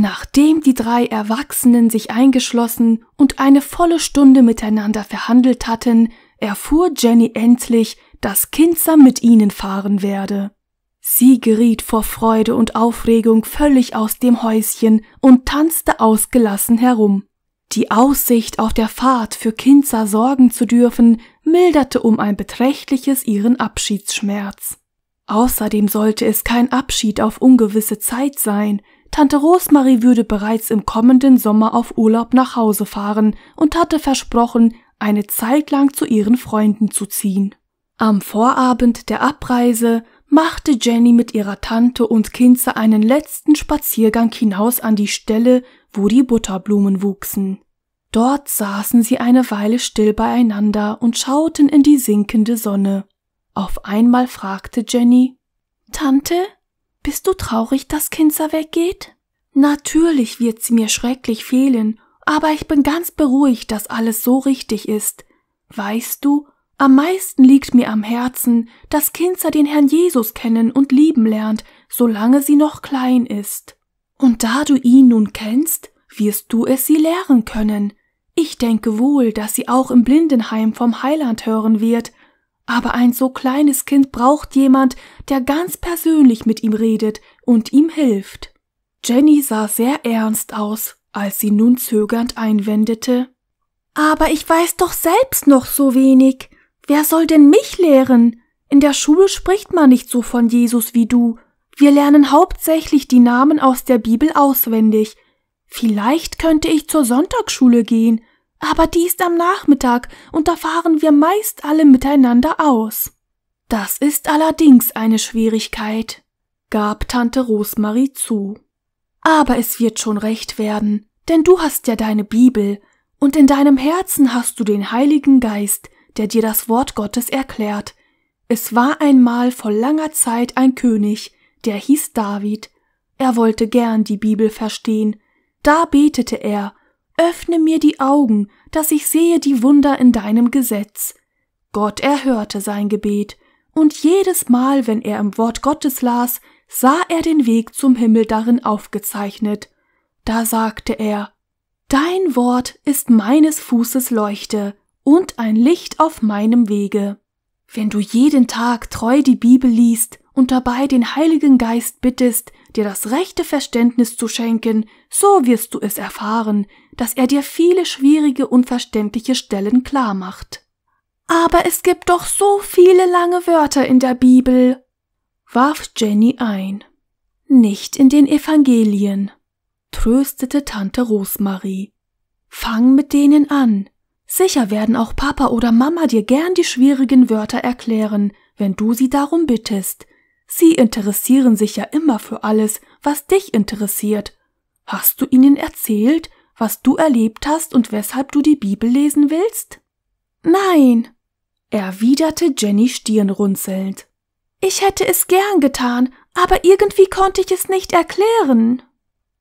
Nachdem die drei Erwachsenen sich eingeschlossen und eine volle Stunde miteinander verhandelt hatten, erfuhr Jenny endlich, dass Kinzer mit ihnen fahren werde. Sie geriet vor Freude und Aufregung völlig aus dem Häuschen und tanzte ausgelassen herum. Die Aussicht, auf der Fahrt für Kinza sorgen zu dürfen, milderte um ein beträchtliches ihren Abschiedsschmerz. Außerdem sollte es kein Abschied auf ungewisse Zeit sein, Tante Rosmarie würde bereits im kommenden Sommer auf Urlaub nach Hause fahren und hatte versprochen, eine Zeit lang zu ihren Freunden zu ziehen. Am Vorabend der Abreise machte Jenny mit ihrer Tante und Kinze einen letzten Spaziergang hinaus an die Stelle, wo die Butterblumen wuchsen. Dort saßen sie eine Weile still beieinander und schauten in die sinkende Sonne. Auf einmal fragte Jenny Tante, bist du traurig, dass Kinzer weggeht? Natürlich wird sie mir schrecklich fehlen, aber ich bin ganz beruhigt, dass alles so richtig ist. Weißt du, am meisten liegt mir am Herzen, dass Kinzer den Herrn Jesus kennen und lieben lernt, solange sie noch klein ist. Und da du ihn nun kennst, wirst du es sie lehren können. Ich denke wohl, dass sie auch im Blindenheim vom Heiland hören wird, aber ein so kleines Kind braucht jemand, der ganz persönlich mit ihm redet und ihm hilft. Jenny sah sehr ernst aus, als sie nun zögernd einwendete. Aber ich weiß doch selbst noch so wenig. Wer soll denn mich lehren? In der Schule spricht man nicht so von Jesus wie du. Wir lernen hauptsächlich die Namen aus der Bibel auswendig. Vielleicht könnte ich zur Sonntagsschule gehen aber die ist am Nachmittag, und da fahren wir meist alle miteinander aus. Das ist allerdings eine Schwierigkeit, gab Tante Rosmarie zu. Aber es wird schon recht werden, denn du hast ja deine Bibel, und in deinem Herzen hast du den Heiligen Geist, der dir das Wort Gottes erklärt. Es war einmal vor langer Zeit ein König, der hieß David. Er wollte gern die Bibel verstehen. Da betete er, Öffne mir die Augen, dass ich sehe die Wunder in deinem Gesetz. Gott erhörte sein Gebet, und jedes Mal, wenn er im Wort Gottes las, sah er den Weg zum Himmel darin aufgezeichnet. Da sagte er Dein Wort ist meines Fußes Leuchte und ein Licht auf meinem Wege. Wenn du jeden Tag treu die Bibel liest und dabei den Heiligen Geist bittest, dir das rechte Verständnis zu schenken, so wirst du es erfahren, dass er dir viele schwierige, unverständliche Stellen klarmacht. Aber es gibt doch so viele lange Wörter in der Bibel, warf Jenny ein. Nicht in den Evangelien, tröstete Tante Rosmarie. Fang mit denen an. Sicher werden auch Papa oder Mama dir gern die schwierigen Wörter erklären, wenn du sie darum bittest. Sie interessieren sich ja immer für alles, was dich interessiert. Hast du ihnen erzählt, was du erlebt hast und weshalb du die Bibel lesen willst? Nein, erwiderte Jenny stirnrunzelnd. Ich hätte es gern getan, aber irgendwie konnte ich es nicht erklären.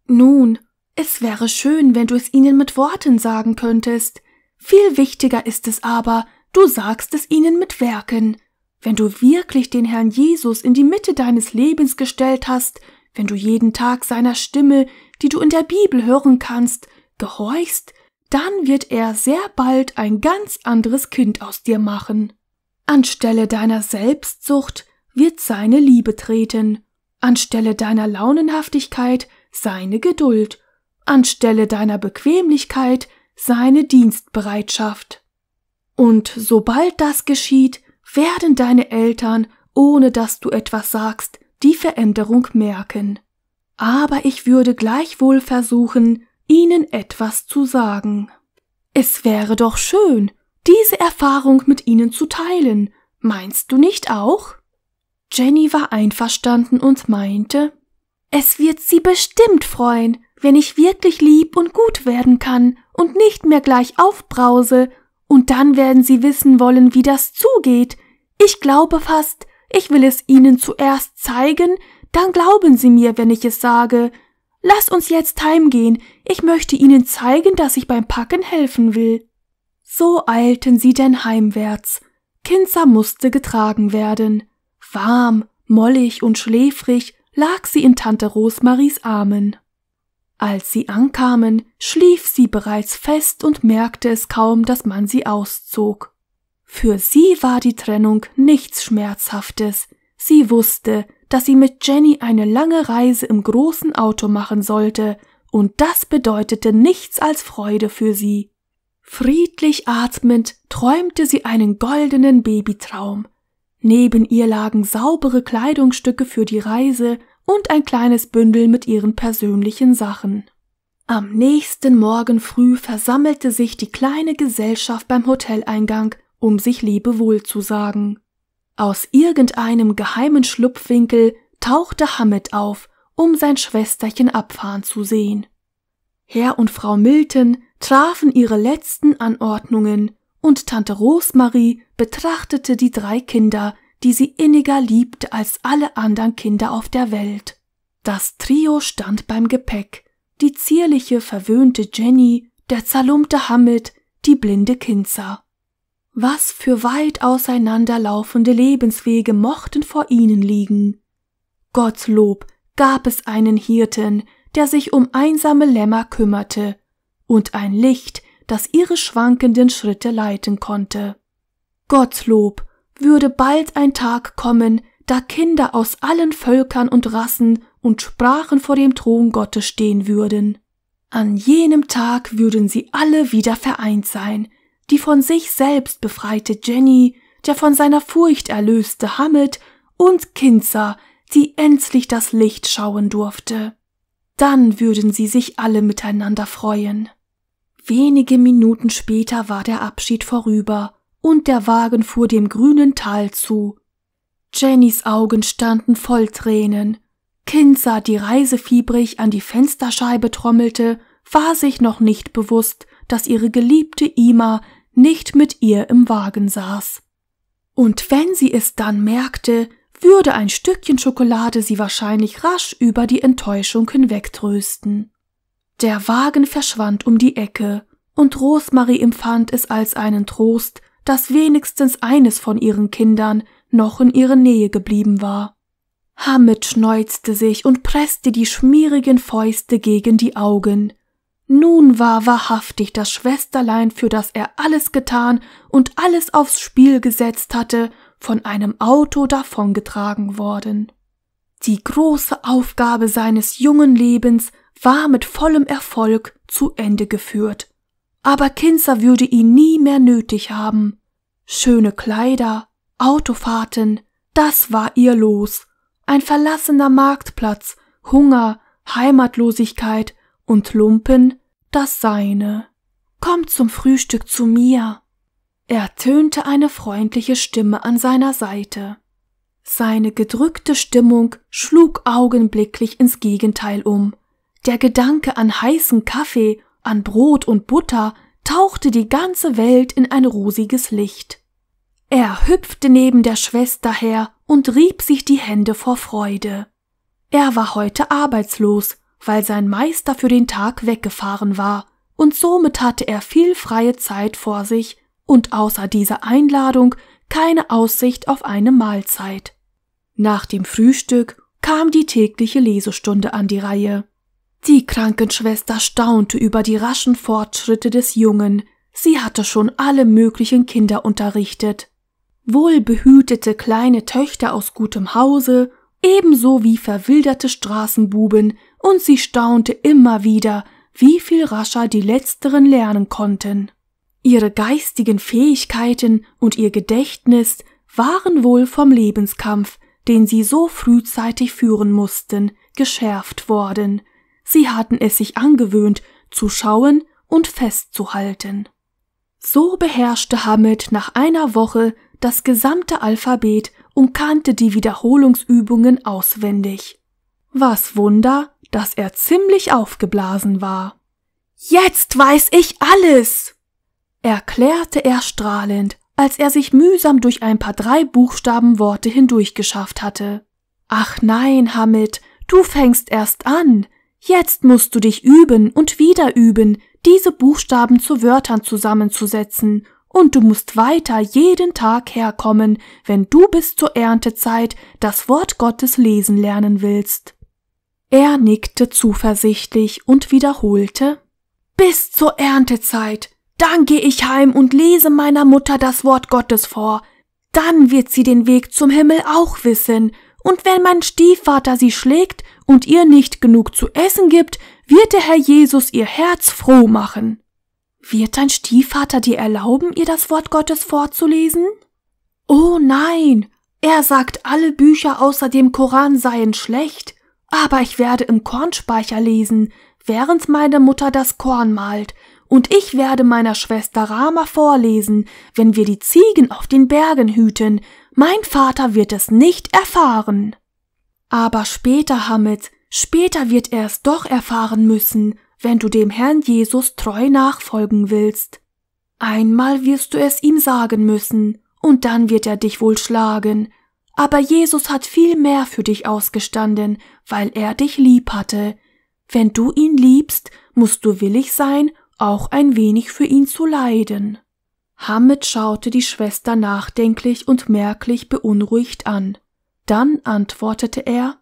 Nun, es wäre schön, wenn du es ihnen mit Worten sagen könntest. Viel wichtiger ist es aber, du sagst es ihnen mit Werken. Wenn du wirklich den Herrn Jesus in die Mitte deines Lebens gestellt hast, wenn du jeden Tag seiner Stimme, die du in der Bibel hören kannst, gehorchst, dann wird er sehr bald ein ganz anderes Kind aus dir machen. Anstelle deiner Selbstsucht wird seine Liebe treten, anstelle deiner Launenhaftigkeit seine Geduld, anstelle deiner Bequemlichkeit seine Dienstbereitschaft. Und sobald das geschieht, werden deine Eltern, ohne dass du etwas sagst, die Veränderung merken. Aber ich würde gleichwohl versuchen, ihnen etwas zu sagen. Es wäre doch schön, diese Erfahrung mit ihnen zu teilen, meinst du nicht auch? Jenny war einverstanden und meinte Es wird sie bestimmt freuen, wenn ich wirklich lieb und gut werden kann und nicht mehr gleich aufbrause, und dann werden sie wissen wollen, wie das zugeht. Ich glaube fast, ich will es ihnen zuerst zeigen, dann glauben sie mir, wenn ich es sage, Lass uns jetzt heimgehen, ich möchte Ihnen zeigen, dass ich beim Packen helfen will. So eilten sie denn heimwärts. Kinzer musste getragen werden. Warm, mollig und schläfrig lag sie in Tante Rosmaries Armen. Als sie ankamen, schlief sie bereits fest und merkte es kaum, dass man sie auszog. Für sie war die Trennung nichts Schmerzhaftes. Sie wusste, dass sie mit Jenny eine lange Reise im großen Auto machen sollte, und das bedeutete nichts als Freude für sie. Friedlich atmend träumte sie einen goldenen Babytraum. Neben ihr lagen saubere Kleidungsstücke für die Reise und ein kleines Bündel mit ihren persönlichen Sachen. Am nächsten Morgen früh versammelte sich die kleine Gesellschaft beim Hoteleingang, um sich Lebewohl zu sagen. Aus irgendeinem geheimen Schlupfwinkel tauchte Hamid auf, um sein Schwesterchen abfahren zu sehen. Herr und Frau Milton trafen ihre letzten Anordnungen, und Tante Rosmarie betrachtete die drei Kinder, die sie inniger liebte als alle anderen Kinder auf der Welt. Das Trio stand beim Gepäck, die zierliche, verwöhnte Jenny, der zerlumpte Hamid, die blinde Kinzer. Was für weit auseinanderlaufende Lebenswege mochten vor ihnen liegen. Gottlob gab es einen Hirten, der sich um einsame Lämmer kümmerte, und ein Licht, das ihre schwankenden Schritte leiten konnte. Gottlob würde bald ein Tag kommen, da Kinder aus allen Völkern und Rassen und Sprachen vor dem Thron Gottes stehen würden. An jenem Tag würden sie alle wieder vereint sein, die von sich selbst befreite Jenny, der von seiner Furcht erlöste Hamid und Kinzer, die endlich das Licht schauen durfte. Dann würden sie sich alle miteinander freuen. Wenige Minuten später war der Abschied vorüber und der Wagen fuhr dem grünen Tal zu. Jennys Augen standen voll Tränen. Kinzer, die reisefiebrig an die Fensterscheibe trommelte war sich noch nicht bewusst, dass ihre geliebte Ima nicht mit ihr im Wagen saß. Und wenn sie es dann merkte, würde ein Stückchen Schokolade sie wahrscheinlich rasch über die Enttäuschung hinwegtrösten. Der Wagen verschwand um die Ecke, und Rosmarie empfand es als einen Trost, dass wenigstens eines von ihren Kindern noch in ihrer Nähe geblieben war. Hamid schneuzte sich und presste die schmierigen Fäuste gegen die Augen, nun war wahrhaftig das Schwesterlein, für das er alles getan und alles aufs Spiel gesetzt hatte, von einem Auto davongetragen worden. Die große Aufgabe seines jungen Lebens war mit vollem Erfolg zu Ende geführt. Aber Kinzer würde ihn nie mehr nötig haben. Schöne Kleider, Autofahrten, das war ihr Los. Ein verlassener Marktplatz, Hunger, Heimatlosigkeit, und Lumpen das seine. Komm zum Frühstück zu mir. Er tönte eine freundliche Stimme an seiner Seite. Seine gedrückte Stimmung schlug augenblicklich ins Gegenteil um. Der Gedanke an heißen Kaffee, an Brot und Butter tauchte die ganze Welt in ein rosiges Licht. Er hüpfte neben der Schwester her und rieb sich die Hände vor Freude. Er war heute arbeitslos weil sein Meister für den Tag weggefahren war, und somit hatte er viel freie Zeit vor sich und außer dieser Einladung keine Aussicht auf eine Mahlzeit. Nach dem Frühstück kam die tägliche Lesestunde an die Reihe. Die Krankenschwester staunte über die raschen Fortschritte des Jungen, sie hatte schon alle möglichen Kinder unterrichtet. Wohlbehütete kleine Töchter aus gutem Hause, ebenso wie verwilderte Straßenbuben und sie staunte immer wieder, wie viel rascher die letzteren lernen konnten. Ihre geistigen Fähigkeiten und ihr Gedächtnis waren wohl vom Lebenskampf, den sie so frühzeitig führen mussten, geschärft worden. Sie hatten es sich angewöhnt, zu schauen und festzuhalten. So beherrschte Hamid nach einer Woche das gesamte Alphabet und kannte die Wiederholungsübungen auswendig. Was Wunder, dass er ziemlich aufgeblasen war. Jetzt weiß ich alles, erklärte er strahlend, als er sich mühsam durch ein paar drei Buchstaben Worte hindurchgeschafft hatte. Ach nein, Hamid, du fängst erst an. Jetzt musst du dich üben und wieder üben, diese Buchstaben zu Wörtern zusammenzusetzen, und du musst weiter jeden Tag herkommen, wenn du bis zur Erntezeit das Wort Gottes lesen lernen willst. Er nickte zuversichtlich und wiederholte Bis zur Erntezeit. Dann gehe ich heim und lese meiner Mutter das Wort Gottes vor. Dann wird sie den Weg zum Himmel auch wissen, und wenn mein Stiefvater sie schlägt und ihr nicht genug zu essen gibt, wird der Herr Jesus ihr Herz froh machen. Wird dein Stiefvater dir erlauben, ihr das Wort Gottes vorzulesen? Oh nein. Er sagt, alle Bücher außer dem Koran seien schlecht, aber ich werde im Kornspeicher lesen, während meine Mutter das Korn malt, und ich werde meiner Schwester Rama vorlesen, wenn wir die Ziegen auf den Bergen hüten, mein Vater wird es nicht erfahren. Aber später, Hamid, später wird er es doch erfahren müssen, wenn du dem Herrn Jesus treu nachfolgen willst. Einmal wirst du es ihm sagen müssen, und dann wird er dich wohl schlagen, aber Jesus hat viel mehr für dich ausgestanden, weil er dich lieb hatte. Wenn du ihn liebst, musst du willig sein, auch ein wenig für ihn zu leiden. Hamid schaute die Schwester nachdenklich und merklich beunruhigt an. Dann antwortete er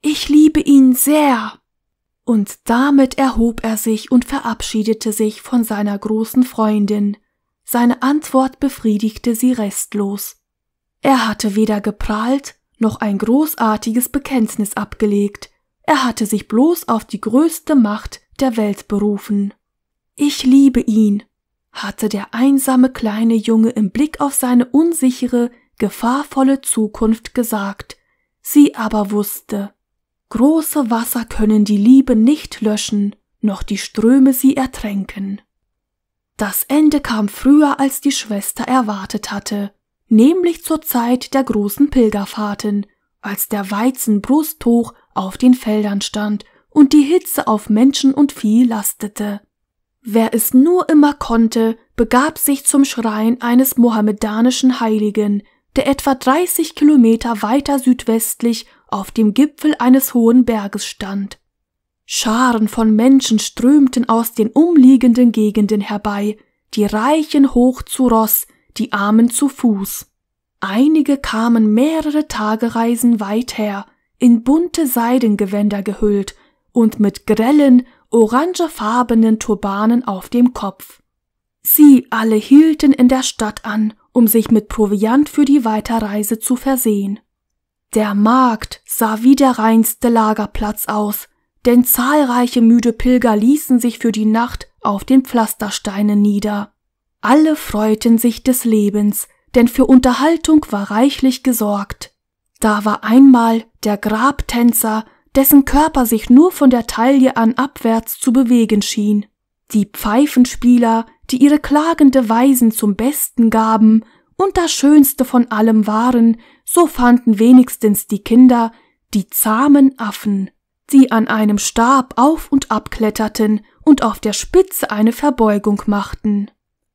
Ich liebe ihn sehr. Und damit erhob er sich und verabschiedete sich von seiner großen Freundin. Seine Antwort befriedigte sie restlos. Er hatte weder geprahlt noch ein großartiges Bekenntnis abgelegt, er hatte sich bloß auf die größte Macht der Welt berufen. Ich liebe ihn, hatte der einsame kleine Junge im Blick auf seine unsichere, gefahrvolle Zukunft gesagt, sie aber wusste, große Wasser können die Liebe nicht löschen, noch die Ströme sie ertränken. Das Ende kam früher, als die Schwester erwartet hatte, nämlich zur Zeit der großen Pilgerfahrten, als der Weizen brusthoch auf den Feldern stand und die Hitze auf Menschen und Vieh lastete. Wer es nur immer konnte, begab sich zum Schrein eines mohammedanischen Heiligen, der etwa 30 Kilometer weiter südwestlich auf dem Gipfel eines hohen Berges stand. Scharen von Menschen strömten aus den umliegenden Gegenden herbei, die Reichen hoch zu Ross, die Armen zu Fuß. Einige kamen mehrere Tagereisen weit her, in bunte Seidengewänder gehüllt und mit grellen, orangefarbenen Turbanen auf dem Kopf. Sie alle hielten in der Stadt an, um sich mit Proviant für die Weiterreise zu versehen. Der Markt sah wie der reinste Lagerplatz aus, denn zahlreiche müde Pilger ließen sich für die Nacht auf den Pflastersteinen nieder. Alle freuten sich des Lebens, denn für Unterhaltung war reichlich gesorgt. Da war einmal der Grabtänzer, dessen Körper sich nur von der Taille an abwärts zu bewegen schien, die Pfeifenspieler, die ihre klagende Weisen zum Besten gaben und das Schönste von allem waren, so fanden wenigstens die Kinder, die zahmen Affen, die an einem Stab auf und abkletterten und auf der Spitze eine Verbeugung machten.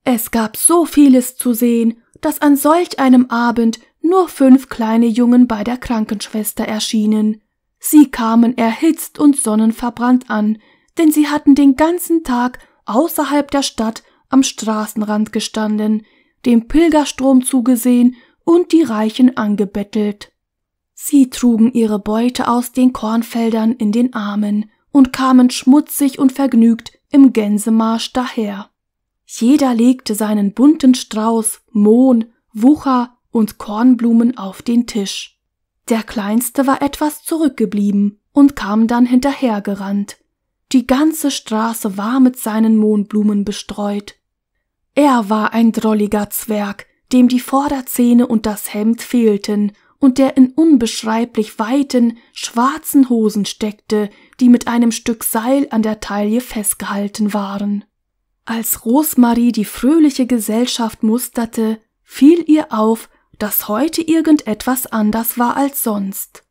Es gab so vieles zu sehen, dass an solch einem Abend nur fünf kleine Jungen bei der Krankenschwester erschienen. Sie kamen erhitzt und sonnenverbrannt an, denn sie hatten den ganzen Tag außerhalb der Stadt am Straßenrand gestanden, dem Pilgerstrom zugesehen und die Reichen angebettelt. Sie trugen ihre Beute aus den Kornfeldern in den Armen und kamen schmutzig und vergnügt im Gänsemarsch daher. Jeder legte seinen bunten Strauß, Mohn, Wucher und Kornblumen auf den Tisch. Der Kleinste war etwas zurückgeblieben und kam dann hinterhergerannt. Die ganze Straße war mit seinen Mohnblumen bestreut. Er war ein drolliger Zwerg, dem die Vorderzähne und das Hemd fehlten und der in unbeschreiblich weiten, schwarzen Hosen steckte, die mit einem Stück Seil an der Taille festgehalten waren. Als Rosmarie die fröhliche Gesellschaft musterte, fiel ihr auf, dass heute irgendetwas anders war als sonst.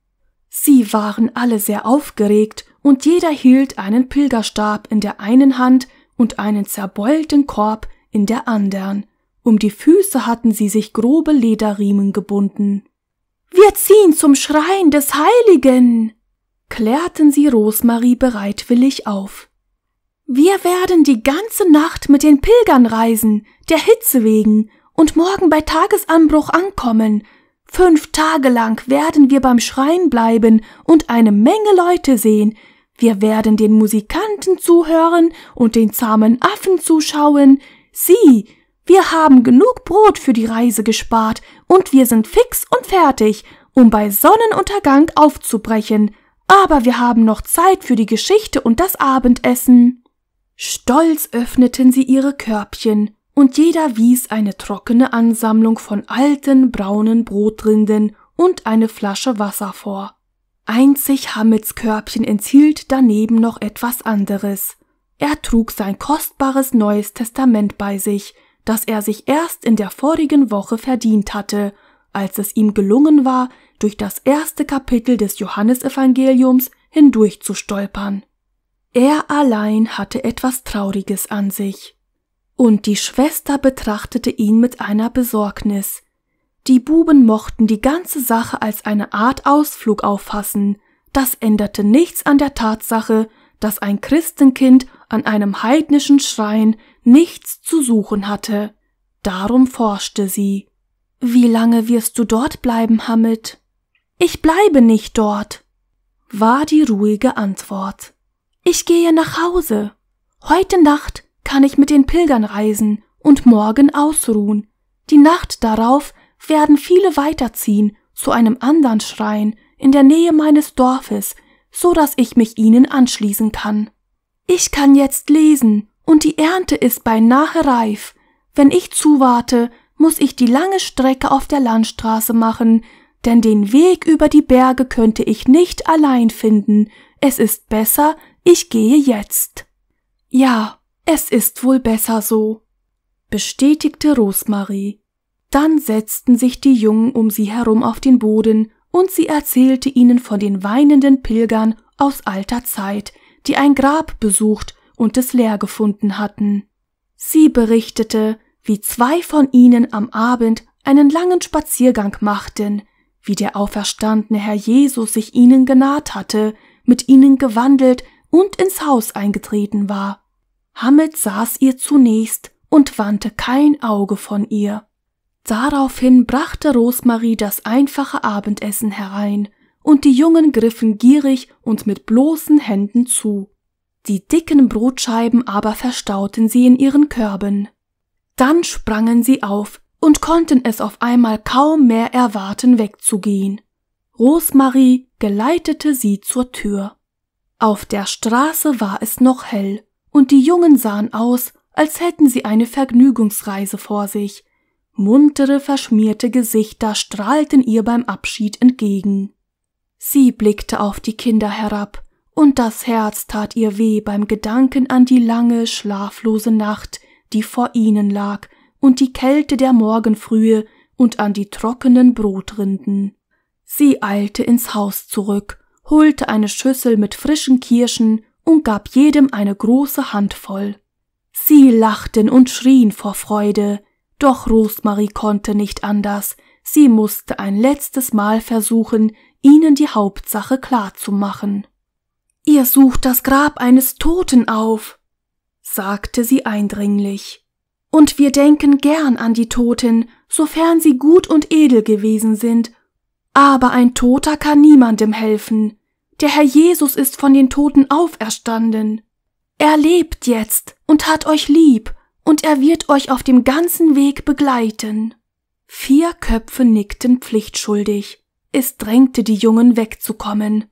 Sie waren alle sehr aufgeregt, und jeder hielt einen Pilgerstab in der einen Hand und einen zerbeulten Korb in der andern. Um die Füße hatten sie sich grobe Lederriemen gebunden. Wir ziehen zum Schrein des Heiligen! klärten sie Rosmarie bereitwillig auf. Wir werden die ganze Nacht mit den Pilgern reisen, der Hitze wegen, und morgen bei Tagesanbruch ankommen. Fünf Tage lang werden wir beim Schrein bleiben und eine Menge Leute sehen. Wir werden den Musikanten zuhören und den zahmen Affen zuschauen. Sieh, wir haben genug Brot für die Reise gespart und wir sind fix und fertig, um bei Sonnenuntergang aufzubrechen. Aber wir haben noch Zeit für die Geschichte und das Abendessen. Stolz öffneten sie ihre Körbchen, und jeder wies eine trockene Ansammlung von alten braunen Brotrinden und eine Flasche Wasser vor. Einzig Hammets Körbchen enthielt daneben noch etwas anderes. Er trug sein kostbares Neues Testament bei sich, das er sich erst in der vorigen Woche verdient hatte, als es ihm gelungen war, durch das erste Kapitel des Johannesevangeliums hindurch zu stolpern. Er allein hatte etwas Trauriges an sich. Und die Schwester betrachtete ihn mit einer Besorgnis. Die Buben mochten die ganze Sache als eine Art Ausflug auffassen, das änderte nichts an der Tatsache, dass ein Christenkind an einem heidnischen Schrein nichts zu suchen hatte. Darum forschte sie. Wie lange wirst du dort bleiben, Hamid? Ich bleibe nicht dort, war die ruhige Antwort. Ich gehe nach Hause. Heute Nacht kann ich mit den Pilgern reisen und morgen ausruhen. Die Nacht darauf werden viele weiterziehen zu einem anderen Schrein in der Nähe meines Dorfes, so dass ich mich ihnen anschließen kann. Ich kann jetzt lesen, und die Ernte ist beinahe reif. Wenn ich zuwarte, muss ich die lange Strecke auf der Landstraße machen, denn den Weg über die Berge könnte ich nicht allein finden. Es ist besser, ich gehe jetzt. Ja, es ist wohl besser so, bestätigte Rosmarie. Dann setzten sich die Jungen um sie herum auf den Boden, und sie erzählte ihnen von den weinenden Pilgern aus alter Zeit, die ein Grab besucht und es leer gefunden hatten. Sie berichtete, wie zwei von ihnen am Abend einen langen Spaziergang machten, wie der auferstandene Herr Jesus sich ihnen genaht hatte, mit ihnen gewandelt und ins Haus eingetreten war. Hamid saß ihr zunächst und wandte kein Auge von ihr. Daraufhin brachte Rosmarie das einfache Abendessen herein, und die Jungen griffen gierig und mit bloßen Händen zu. Die dicken Brotscheiben aber verstauten sie in ihren Körben. Dann sprangen sie auf und konnten es auf einmal kaum mehr erwarten, wegzugehen. Rosmarie geleitete sie zur Tür. Auf der Straße war es noch hell, und die Jungen sahen aus, als hätten sie eine Vergnügungsreise vor sich. Muntere, verschmierte Gesichter strahlten ihr beim Abschied entgegen. Sie blickte auf die Kinder herab, und das Herz tat ihr weh beim Gedanken an die lange, schlaflose Nacht, die vor ihnen lag, und die Kälte der Morgenfrühe und an die trockenen Brotrinden. Sie eilte ins Haus zurück holte eine Schüssel mit frischen Kirschen und gab jedem eine große Handvoll. Sie lachten und schrien vor Freude, doch Rosmarie konnte nicht anders, sie musste ein letztes Mal versuchen, ihnen die Hauptsache klarzumachen. Ihr sucht das Grab eines Toten auf, sagte sie eindringlich. Und wir denken gern an die Toten, sofern sie gut und edel gewesen sind aber ein Toter kann niemandem helfen. Der Herr Jesus ist von den Toten auferstanden. Er lebt jetzt und hat euch lieb, und er wird euch auf dem ganzen Weg begleiten. Vier Köpfe nickten pflichtschuldig. Es drängte die Jungen wegzukommen.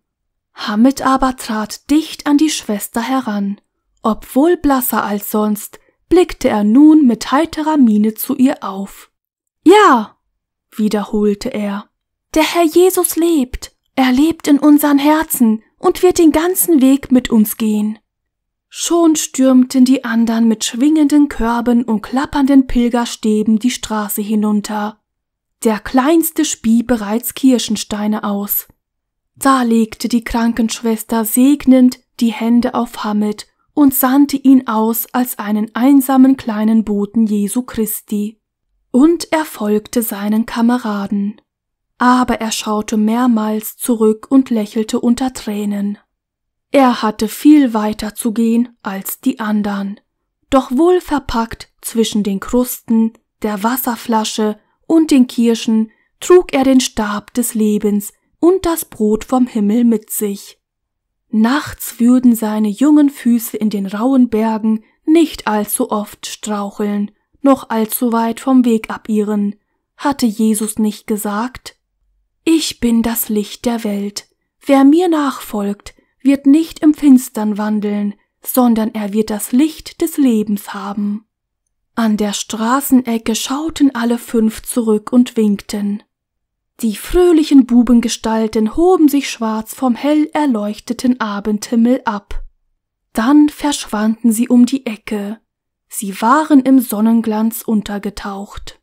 Hamid aber trat dicht an die Schwester heran. Obwohl blasser als sonst, blickte er nun mit heiterer Miene zu ihr auf. Ja, wiederholte er. Der Herr Jesus lebt. Er lebt in unseren Herzen und wird den ganzen Weg mit uns gehen. Schon stürmten die anderen mit schwingenden Körben und klappernden Pilgerstäben die Straße hinunter. Der Kleinste spie bereits Kirschensteine aus. Da legte die Krankenschwester segnend die Hände auf Hamid und sandte ihn aus als einen einsamen kleinen Boten Jesu Christi. Und er folgte seinen Kameraden aber er schaute mehrmals zurück und lächelte unter Tränen. Er hatte viel weiter zu gehen als die anderen, doch wohl verpackt zwischen den Krusten, der Wasserflasche und den Kirschen trug er den Stab des Lebens und das Brot vom Himmel mit sich. Nachts würden seine jungen Füße in den rauen Bergen nicht allzu oft straucheln, noch allzu weit vom Weg abirren. Hatte Jesus nicht gesagt? Ich bin das Licht der Welt. Wer mir nachfolgt, wird nicht im Finstern wandeln, sondern er wird das Licht des Lebens haben. An der Straßenecke schauten alle fünf zurück und winkten. Die fröhlichen Bubengestalten hoben sich schwarz vom hell erleuchteten Abendhimmel ab. Dann verschwanden sie um die Ecke. Sie waren im Sonnenglanz untergetaucht.